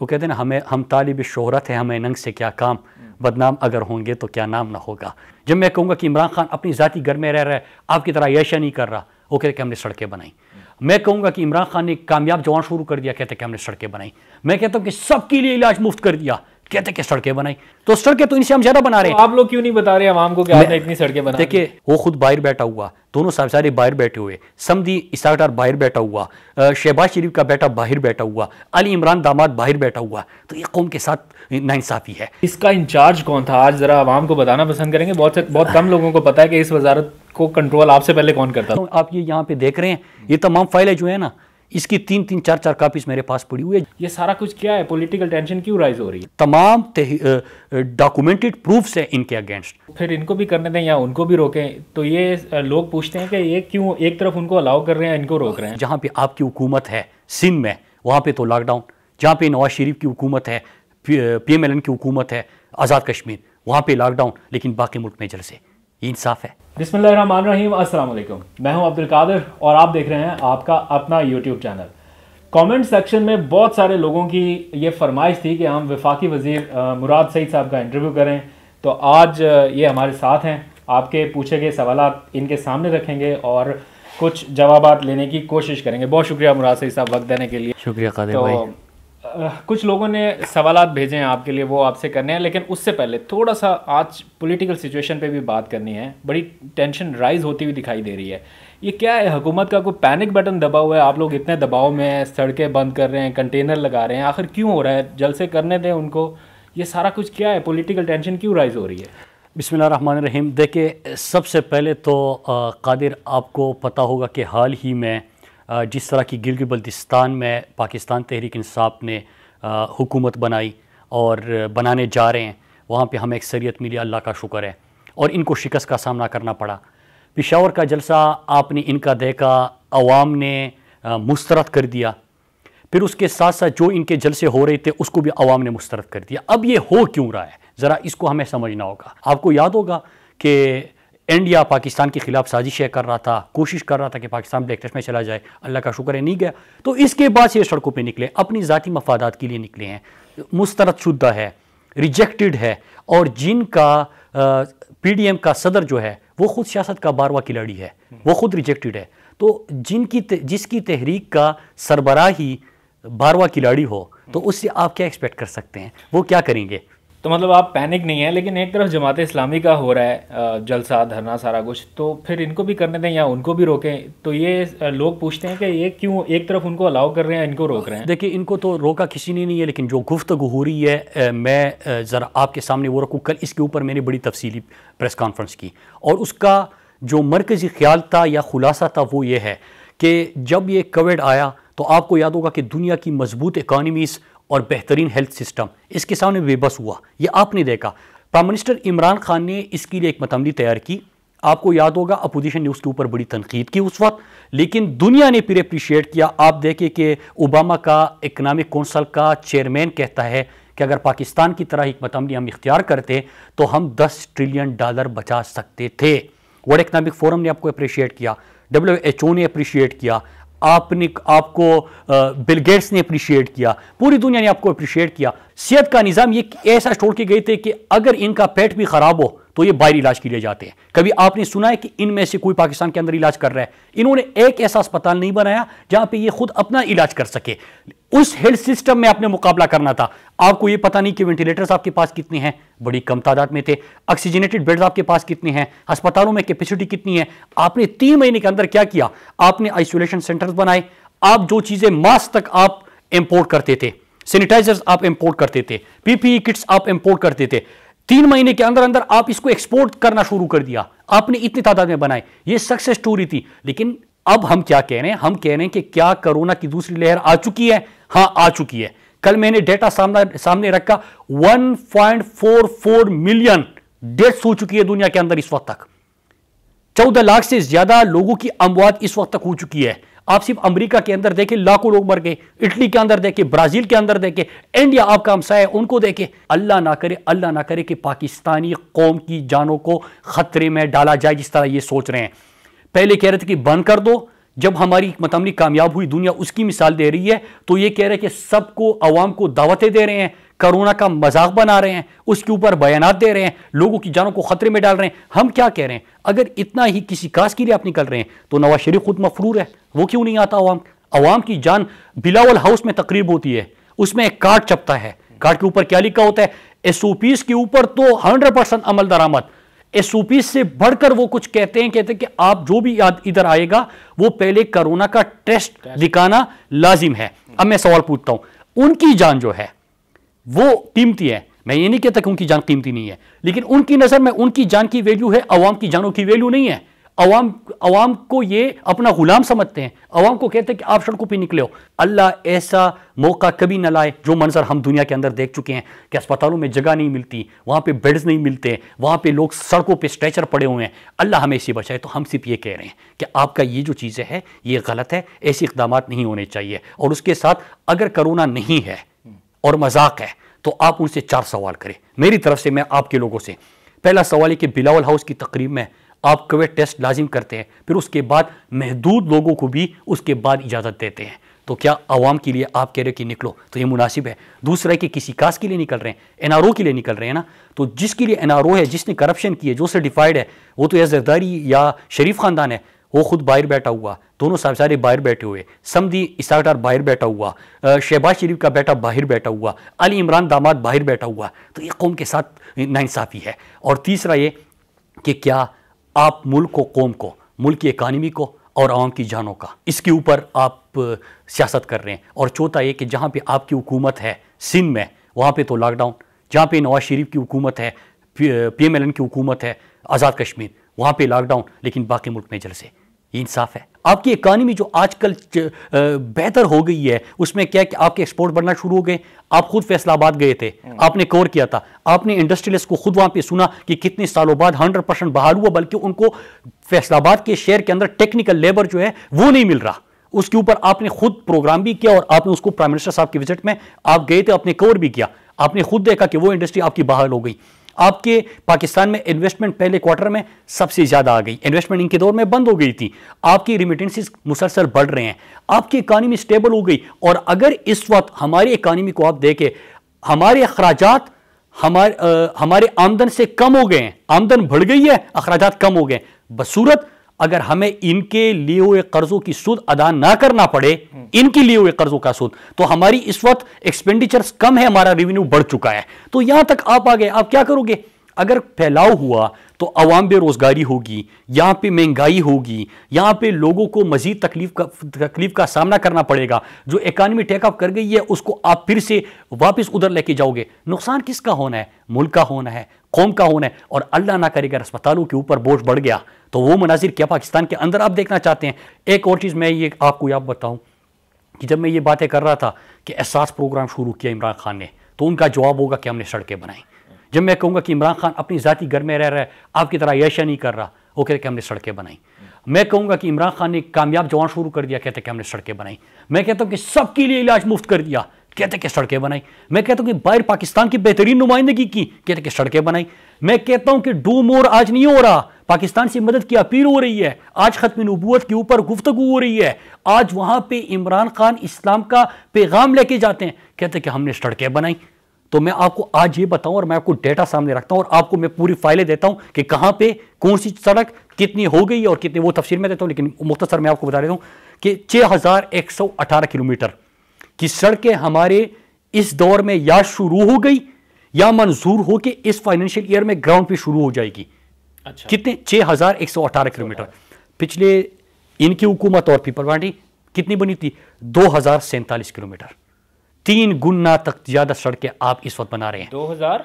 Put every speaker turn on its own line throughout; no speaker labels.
वो कहते हैं ना हमें हम तालिब शहरत है हमें नंग से क्या काम हम्म। बदनाम अगर होंगे तो क्या नाम ना होगा जब मैं कहूँगा कि इमरान खान अपनी ज़ाती घर में रह रहा है आपकी तरह यशा नहीं कर रहा वो कहते कि हमने सड़कें बनाई हम्म। मैं कहूँगा कि इमरान खान ने कामयाब जवान शुरू कर दिया कहते कि हमने सड़कें बनाई मैं कहता हूँ कि सबके लिए इलाज मुफ्त कर दिया कहते कि सड़कें बनाई तो सड़कें तो इनसे हम ज्यादा बना रहे हैं तो आप लोग क्यों नहीं बता रहे आवाम को कि आपने इतनी सड़कें बना देखिए वो खुद बाहर बैठा हुआ दोनों साहब सारे बाहर बैठे हुए समी इसाटार बाहर बैठा हुआ शहबाज शरीफ का बेटा बाहर बैठा हुआ अली इमरान दामाद बाहर बैठा हुआ तो ये कौम के साथ नाइंसाफ़ी है इसका इंचार्ज कौन था आज ज़रा आवाम को बताना पसंद करेंगे बहुत बहुत कम लोगों को पता है कि इस वजारत को कंट्रोल आपसे पहले कौन करता था तो आप ये यहाँ पे देख रहे हैं ये तमाम फाइलें जो है ना इसकी तीन तीन चार चार कापीज मेरे पास पड़ी हुई है ये सारा कुछ क्या है पॉलिटिकल टेंशन क्यों राइज हो रही है तमाम डॉक्यूमेंटेड प्रूफ्स हैं इनके अगेंस्ट
फिर इनको भी करने दें या उनको भी रोकें तो ये लोग पूछते हैं कि ये क्यों एक तरफ उनको अलाउ
कर रहे हैं इनको रोक रहे हैं जहाँ पे आपकी हुकूमत है सिंध में वहाँ पे तो लॉकडाउन जहाँ पे नवाज शरीफ की हुकूमत है पी एम एल एन की हुकूमत है आज़ाद कश्मीर वहाँ पे लॉकडाउन लेकिन बाकी मुल्क में जलसे इंसाफ है
बिस्मिल मैं हूं अब्दुल कादिर और आप देख रहे हैं आपका अपना यूट्यूब चैनल कमेंट सेक्शन में बहुत सारे लोगों की ये फरमाइश थी कि हम वफाकी वजीर मुराद सईद साहब का इंटरव्यू करें तो आज ये हमारे साथ हैं आपके पूछे गए सवाल इनके सामने रखेंगे और कुछ जवाब लेने की कोशिश करेंगे बहुत शुक्रिया मुराद सईद साहब वक्त देने के लिए शुक्रिया तो भाई। कुछ लोगों ने सवाल भेजे हैं आपके लिए वो आपसे करने हैं लेकिन उससे पहले थोड़ा सा आज पॉलिटिकल सिचुएशन पे भी बात करनी है बड़ी टेंशन राइज होती हुई दिखाई दे रही है ये क्या है हुकूमत का कोई पैनिक बटन दबा हुआ है आप लोग इतने दबाव में हैं सड़कें बंद कर रहे हैं कंटेनर लगा रहे हैं आखिर क्यों हो
रहा है जल से करने दें उनको ये सारा कुछ क्या है पोलिटिकल टेंशन क्यों राइज हो रही है बिसमान रहीम देखिए सबसे पहले तो कादिर आपको पता होगा कि हाल ही में जिस तरह की गिलगित बल्तिस्तान में पाकिस्तान तहरीक इंसाफ ने हुकूमत बनाई और बनाने जा रहे हैं वहाँ पे हमें अक्सरियत मिली अल्लाह का शुक्र है और इनको शिकस्त का सामना करना पड़ा पिशावर का जलसा आपने इनका देखा आवाम ने मुस्तरद कर दिया फिर उसके साथ साथ जो इनके जलसे हो रहे थे उसको भी आवाम ने मुस्तरद कर दिया अब ये हो क्यों रहा है ज़रा इसको हमें समझना होगा आपको याद होगा कि इंडिया पाकिस्तान के खिलाफ साजिशें कर रहा था कोशिश कर रहा था कि पाकिस्तान ब्लैक टेस्ट में चला जाए अल्लाह का शुक्र है नहीं गया तो इसके बाद से सड़कों पर निकले अपनी ज़ाती मफादात के लिए निकले हैं मुस्तरद शुद्धा है रिजेक्टेड है और जिनका पीडीएम का सदर जो है वो खुद सियासत का बारवा खिलाड़ी है वो खुद रिजेक्टेड है तो जिनकी जिसकी तहरीक का सरबराही बारवा खिलाड़ी हो तो उससे आप क्या एक्सपेक्ट कर सकते हैं वो क्या करेंगे तो मतलब आप
पैनिक नहीं है लेकिन एक तरफ जमात इस्लामी का हो रहा है जलसा धरना सारा कुछ तो फिर इनको भी करने दें या उनको भी रोकें तो ये
लोग पूछते हैं कि ये क्यों एक तरफ उनको अलाउ कर रहे हैं इनको रोक रहे हैं देखिए इनको तो रोका किसी ने नहीं है लेकिन जो गुफ्तगु हो रही है मैं ज़रा आपके सामने वो रखूँ कल इसके ऊपर मैंने बड़ी तफसीली प्रेस कॉन्फ्रेंस की और उसका जो मरकज़ी ख्याल था या खुलासा था वो ये है कि जब ये कोविड आया तो आपको याद होगा कि दुनिया की मजबूत इकानमीज़ और बेहतरीन हेल्थ सिस्टम इसके सामने बेबस हुआ ये आपने देखा प्राइम मिनिस्टर इमरान खान ने इसके लिए एक मतमली तैयार की आपको याद होगा अपोजिशन ने उसके ऊपर बड़ी तनकीद की उस वक्त लेकिन दुनिया ने फिर अप्रिशिएट किया आप देखें कि ओबामा का इकनॉमिक कौंसल का चेयरमैन कहता है कि अगर पाकिस्तान की तरह हमत अमली हम इख्तियार करते तो हम 10 ट्रिलियन डॉलर बचा सकते थे वर्ल्ड इकनॉमिक फोरम ने आपको अप्रिशिएट किया डब्ल्यू एच ओ ने अप्रिशिएट किया आपने आपको बिलगेट्स ने अप्रिशिएट किया पूरी दुनिया ने आपको अप्रिशिएट किया सेहत का निज़ाम ये ऐसा छोड़ के गए थे कि अगर इनका पेट भी ख़राब हो तो ये बाहर इलाज के लिए जाते हैं कभी आपने सुना है कि इनमें से कोई पाकिस्तान के अंदर इलाज कर रहा है इन्होंने एक ऐसा अस्पताल नहीं बनाया जहाँ पे ये खुद अपना इलाज कर सके उस हेल्थ सिस्टम में आपने मुकाबला करना था आपको यह पता नहीं कि वेंटिलेटर्स आपके पास कितने हैं बड़ी कम तादाद में थे ऑक्सीजनेटेड बेड्स आपके पास कितने हैं अस्पतालों में कैपेसिटी कितनी है आपने तीन महीने के अंदर क्या किया आपने आइसोलेशन सेंटर्स बनाए आप जो चीजें मास्क तक आप इंपोर्ट करते थे सैनिटाइजर्स आप इंपोर्ट करते थे पीपीई किट्स e आप इंपोर्ट करते थे तीन महीने के अंदर अंदर आप इसको एक्सपोर्ट करना शुरू कर दिया आपने इतनी तादाद में बनाए ये सक्सेस स्टोरी थी लेकिन अब हम क्या कह रहे हैं हम कह रहे हैं कि क्या कोरोना की दूसरी लहर आ चुकी है हां आ चुकी है कल मैंने डेटा सामने रखा 1.44 मिलियन डेथ हो चुकी है दुनिया के अंदर इस वक्त तक चौदह लाख से ज्यादा लोगों की अमवात इस वक्त तक हो चुकी है आप सिर्फ अमेरिका के अंदर देखें लाखों लोग मर गए इटली के अंदर देखें ब्राजील के अंदर देखें इंडिया आपका हमसा है उनको देखें अल्लाह ना करे अल्लाह ना करे कि पाकिस्तानी कौम की जानों को खतरे में डाला जाए जिस तरह ये सोच रहे हैं पहले कह रहे थे कि बंद कर दो जब हमारी मतमली कामयाब हुई दुनिया उसकी मिसाल दे रही है तो ये कह रहे हैं कि सबको आवाम को दावतें दे रहे हैं कोरोना का मजाक बना रहे हैं उसके ऊपर बयान दे रहे हैं लोगों की जानों को खतरे में डाल रहे हैं हम क्या कह रहे हैं अगर इतना ही किसी काज के लिए आप निकल रहे हैं तो नवाज शरीफ खुद मफरूर है वो क्यों नहीं आता अवाम अवाम की जान बिलावल हाउस में तकरीब होती है उसमें एक कार्ड चपता है कार्ड के ऊपर क्या लिखा होता है एस के ऊपर तो हंड्रेड परसेंट अमल दरामद एसओपी से बढ़कर वो कुछ कहते हैं कहते हैं कि आप जो भी इधर आएगा वो पहले कोरोना का टेस्ट दिखाना लाजिम है अब मैं सवाल पूछता हूं उनकी जान जो है वो कीमती है मैं ये नहीं कहता कि उनकी जान कीमती नहीं है लेकिन उनकी नजर में उनकी जान की वैल्यू है अवाम की जानों की वैल्यू नहीं है अवाम अवाम को ये अपना गुलाम समझते हैं अवाम को कहते हैं कि आप सड़कों पर निकले हो अल्लाह ऐसा मौका कभी ना लाए जो मंजर हम दुनिया के अंदर देख चुके हैं कि अस्पतालों में जगह नहीं मिलती वहाँ पर बेड्स नहीं मिलते वहाँ पर लोग सड़कों पर स्ट्रेचर पड़े हुए हैं अल्लाह हमें इसी बचाए तो हम सिर्फ ये कह रहे हैं कि आपका ये जो चीज़ें हैं ये गलत है ऐसे इकदाम नहीं होने चाहिए और उसके साथ अगर करोना नहीं है और मजाक है तो आप उनसे चार सवाल करें मेरी तरफ से मैं आपके लोगों से पहला सवाल है कि बिलावल हाउस की तकरीब में आप कोविड टेस्ट लाजिम करते हैं फिर उसके बाद महदूद लोगों को भी उसके बाद इजाज़त देते हैं तो क्या आवाम के लिए आप कह रहे हो कि निकलो तो ये मुनासिब है दूसरा है कि किसी कास के लिए निकल रहे हैं एन के लिए निकल रहे हैं ना तो जिसके लिए एन है जिसने करप्शन की है जो सर्टिफाइड है वो तो या जरदारी या शरीफ ख़ानदान है वो खुद बाहर बैठा हुआ दोनों साहब सारे बाहर बैठे हुए समदी इसाटार बाहर बैठा हुआ शहबाज शरीफ का बेटा बाहर बैठा हुआ अली इमरान दामाद बाहर बैठा हुआ तो ये कौम के साथ नाइंसाफ़ी है और तीसरा ये कि क्या आप मुल्क को कौम को मुल्क की इकानमी को और आवाम की जानों का इसके ऊपर आप सियासत कर रहे हैं और चौथा ये कि जहाँ पर आपकी हुकूमत है सिंध में वहाँ पर तो लॉकडाउन जहाँ पर नवाज शरीफ की हुकूमत है पी एम एल एन की हुकूमत है आज़ाद कश्मीर वहाँ पर लॉकडाउन लेकिन बाकी मुल्क में जलसे ये इंसाफ है आपकी इकानमी जो आजकल बेहतर हो गई है उसमें क्या कि आपके एक्सपोर्ट बढ़ना शुरू हो गए आप खुद फैसलाबाद गए थे हम्म। आपने कोर किया था आपने इंडस्ट्रियलिस्ट को खुद वहां पे सुना कि कितने सालों बाद 100 परसेंट बहाल हुआ बल्कि उनको फैसलाबाद के शहर के अंदर टेक्निकल लेबर जो है वो नहीं मिल रहा उसके ऊपर आपने खुद प्रोग्राम भी किया और आपने उसको प्राइम मिनिस्टर साहब की विजिट में आप गए थे आपने कोर भी किया आपने खुद देखा कि वो इंडस्ट्री आपकी बहाल हो गई आपके पाकिस्तान में इन्वेस्टमेंट पहले क्वार्टर में सबसे ज़्यादा आ गई इन्वेस्टमेंट इनके दौर में बंद हो गई थी आपकी रिमिटेंसिस मुसलसल बढ़ रहे हैं आपकी इकानमी स्टेबल हो गई और अगर इस वक्त हमारी इकानमी को आप देखें हमारे अखराज हमारे आ, हमारे आमदन से कम हो गए हैं आमदन बढ़ गई है अखराज कम हो गए बसूरत अगर हमें इनके लिए हुए कर्जों की सूद अदा ना करना पड़े इनके लिए हुए कर्जों का सूद तो हमारी इस वक्त एक्सपेंडिचर्स कम है हमारा रेवेन्यू बढ़ चुका है तो यहां तक आप आ गए आप क्या करोगे अगर फैलाव हुआ तो अवाम बेरोज़गारी होगी यहाँ पे महंगाई होगी यहाँ पे लोगों को मज़ीद तकलीफ का तकलीफ का सामना करना पड़ेगा जो इकानमी टेक ऑफ कर गई है उसको आप फिर से वापस उधर लेके जाओगे नुकसान किसका होना है मुल्क का होना है कौम का होना है और अल्लाह ना करेगा अस्पतालों के ऊपर बोझ बढ़ गया तो वो मनाजिर क्या पाकिस्तान के अंदर आप देखना चाहते हैं एक और चीज़ मैं ये आपको याद बताऊँ कि जब मैं ये बातें कर रहा था कि एहसास प्रोग्राम शुरू किया इमरान खान ने तो उनका जवाब होगा कि हमने सड़कें बनाई जब मैं कहूँगा कि इमरान खान अपनी ज़ाती घर में रह रहा है आपकी तरह यशा नहीं कर रहा वो कहते कि हमने सड़कें बनाई मैं कहूँगा कि इमरान खान ने कामयाब जवान शुरू कर दिया कहते कि हमने सड़कें बनाई मैं कहता हूँ कि सबके लिए इलाज मुफ्त कर दिया कहते कि सड़कें बनाई मैं कहता हूँ कि बाहर पाकिस्तान की बेहतरीन नुमाइंदगी की कहते कि सड़कें बनाई मैं कहता हूँ कि डू मोर आज नहीं हो रहा पाकिस्तान से मदद की अपील हो रही है आज ख़त्म नबूत के ऊपर गुफ्तगु हो रही है आज वहाँ पर इमरान खान इस्लाम का पैगाम लेके जाते हैं कहते कि हमने सड़कें बनाई तो मैं आपको आज ये बताऊं और मैं आपको डेटा सामने रखता हूं और आपको मैं पूरी फाइलें देता हूं कि कहां पे कौन सी सड़क कितनी हो गई और कितनी वो तफसील में देता हूं लेकिन मुख्तसर मैं आपको बता देता हूं कि 6118 किलोमीटर की सड़कें हमारे इस दौर में या शुरू हो गई या मंजूर हो के इस फाइनेंशियल ईयर में ग्राउंड पे शुरू हो जाएगी अच्छा। कितने अठारह किलोमीटर पिछले इनकी हुकूमत और पीपल पार्टी कितनी बनी थी दो किलोमीटर तीन गुना तक ज़्यादा सड़कें आप इस वक्त बना रहे हैं दो हज़ार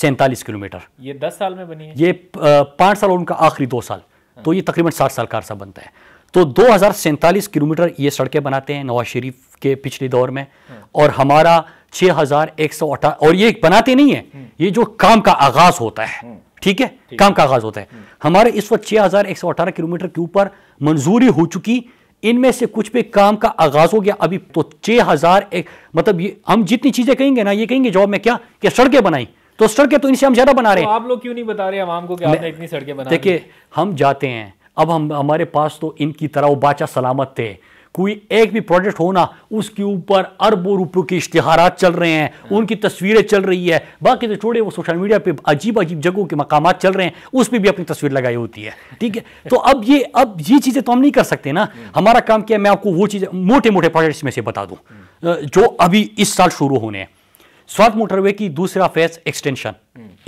सैंतालीस किलोमीटर
ये दस साल में बनी है ये
पांच साल और उनका आखिरी दो साल हाँ। तो ये तकरीबन साठ साल का अरसा बनता है तो दो हज़ार सैंतालीस किलोमीटर ये सड़कें बनाते हैं नवाज शरीफ के पिछले दौर में हाँ। और हमारा छह हज़ार एक सौ अठारह और ये बनाते नहीं है हाँ। ये जो काम का आगाज़ होता है हाँ। ठीक है काम का आगाज़ होता है हाँ। हमारे इस वक्त छह हज़ार एक सौ अठारह किलोमीटर के ऊपर मंजूरी हो चुकी इनमें से कुछ पे काम का आगाज हो गया अभी तो छः हज़ार एक मतलब ये हम जितनी चीज़ें कहेंगे ना ये कहेंगे जॉब में क्या क्या सड़कें बनाई तो सड़कें तो इनसे हम ज़्यादा बना तो रहे हैं तो
आप लोग क्यों नहीं बता रहे हैं को कि आपने इतनी सड़कें बना देखिए
हम जाते हैं अब हम हमारे पास तो इनकी तरह वो बाचा सलामत थे कोई एक भी प्रोजेक्ट हो ना उसके ऊपर अरबों रुपये के इश्तहार चल रहे हैं हाँ। उनकी तस्वीरें चल रही है बाकी तो छोड़े वो सोशल मीडिया पे अजीब अजीब जगहों के मकाम चल रहे हैं उस पर भी अपनी तस्वीर लगाई होती है ठीक है तो अब ये अब ये चीज़ें तो हम नहीं कर सकते ना हाँ। हमारा काम क्या है मैं आपको वो चीज़ें मोटे मोटे प्रोजेक्ट्स में से बता दूँ हाँ। जो अभी इस साल शुरू होने हैं स्वात मोटरवे की दूसरा फेज एक्सटेंशन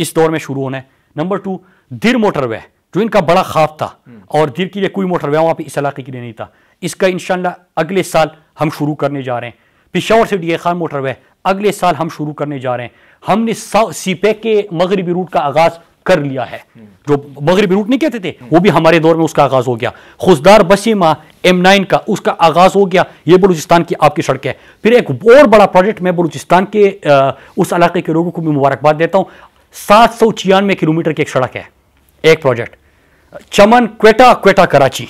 इस दौर में शुरू होना है नंबर टू दिर मोटरवे जो इनका बड़ा खाफ था और दिर के लिए कोई मोटरवे वहाँ पे इस इलाके के लिए नहीं था इसका इन अगले साल हम शुरू करने जा रहे हैं पिशावर से डी खान मोटरवे अगले साल हम शुरू करने जा रहे हैं हमने सीपे के मगरबी रूट का आगाज़ कर लिया है हम्म। जो मगरबी रूट नहीं कहते थे वो भी हमारे दौर में उसका आगाज हो गया खुशदार बसीमा एम नाइन का उसका आगाज हो गया ये बलूचिस्तान की आपकी सड़क है फिर एक और बड़ा प्रोजेक्ट मैं बलूचिस्तान के आ, उस इलाके के लोगों को भी मुबारकबाद देता हूँ सात सौ छियानवे किलोमीटर की एक सड़क है एक प्रोजेक्ट चमन क्वेटा क्वेटा कराची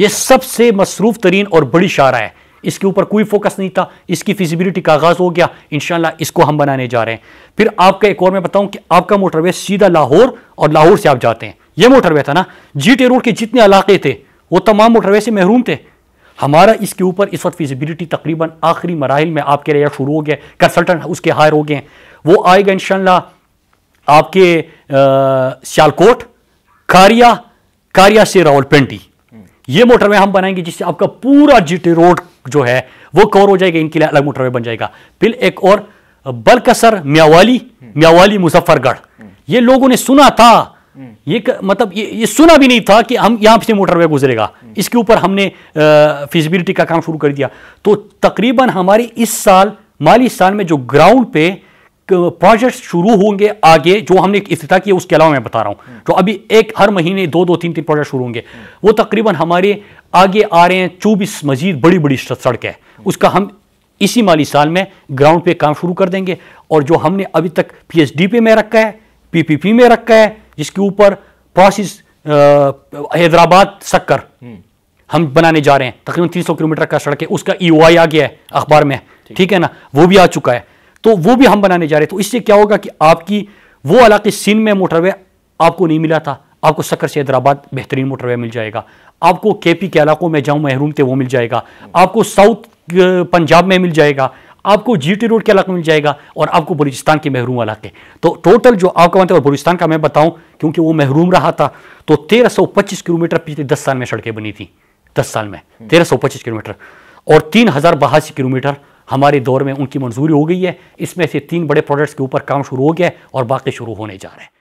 ये सबसे मसरूफ तरीन और बड़ी शारा है इसके ऊपर कोई फोकस नहीं था इसकी फिजिबिलिटी का आगाज़ हो गया इन इसको हम बनाने जा रहे हैं फिर आपका एक और मैं बताऊं कि आपका मोटरवे सीधा लाहौर और लाहौर से आप जाते हैं ये मोटरवे था ना जी टे रोड के जितने इलाके थे वो तमाम मोटरवे से महरूम थे हमारा इसके ऊपर इस वक्त फिजिबिलिटी तकरीबन आखिरी मराहल में आपके लिए शुरू हो गया कंसल्टेंट उसके हायर हो गए वो आएगा इन आपके सियालकोट कारिया कारिया से रावलपिंडी ये मोटरवे हम बनाएंगे जिससे आपका पूरा जीटी रोड जो है वो कवर हो जाएगा इनके लिए अलग मोटरवे बन जाएगा फिर एक और बलकसर म्यावाली म्यावाली मुजफ्फरगढ़ ये लोगों ने सुना था ये क, मतलब ये, ये सुना भी नहीं था कि हम यहां से मोटरवे गुजरेगा इसके ऊपर हमने फिजिबिलिटी का काम शुरू कर दिया तो तकरीबन हमारी इस साल माली साल में जो ग्राउंड पे प्रोजेक्ट्स शुरू होंगे आगे जो हमने इस्तः किया उसके अलावा मैं बता रहा हूँ हम्म। जो अभी एक हर महीने दो दो तीन तीन प्रोजेक्ट शुरू होंगे हम्म। वो तकरीबन हमारे आगे आ रहे हैं चौबीस मजीद बड़ी बड़ी सड़क है हम्म। उसका हम इसी माली साल में ग्राउंड पे काम शुरू कर देंगे और जो हमने अभी तक पी पे में रखा है पी में रखा है जिसके ऊपर प्रोसेस हैदराबाद सक्कर हम बनाने जा रहे हैं तकरीबन 300 किलोमीटर का सड़क है उसका ई e आ गया है अखबार में ठीक है ना वो भी आ चुका है तो वो भी हम बनाने जा रहे तो इससे क्या होगा कि आपकी वो इलाके सिंध में मोटरवे आपको नहीं मिला था आपको सकर से हैदराबाद बेहतरीन मोटरवे मिल जाएगा आपको के पी के इलाकों में जाऊँ महरूम थे वो मिल जाएगा आपको साउथ पंजाब में मिल जाएगा आपको जीटी रोड के इलाके मिल जाएगा और आपको बलूचिस्तान के महरूम इलाके तो टोटल जो आपका मतलब है बलूचिस्तान का मैं बताऊं क्योंकि वो महरूम रहा था तो 1325 किलोमीटर पिछले 10 साल में सड़कें बनी थी 10 साल में 1325 किलोमीटर और तीन किलोमीटर हमारे दौर में उनकी मंजूरी हो गई है इसमें से तीन बड़े प्रोडक्ट्स के ऊपर काम शुरू हो गया है और बाकी शुरू होने जा रहे हैं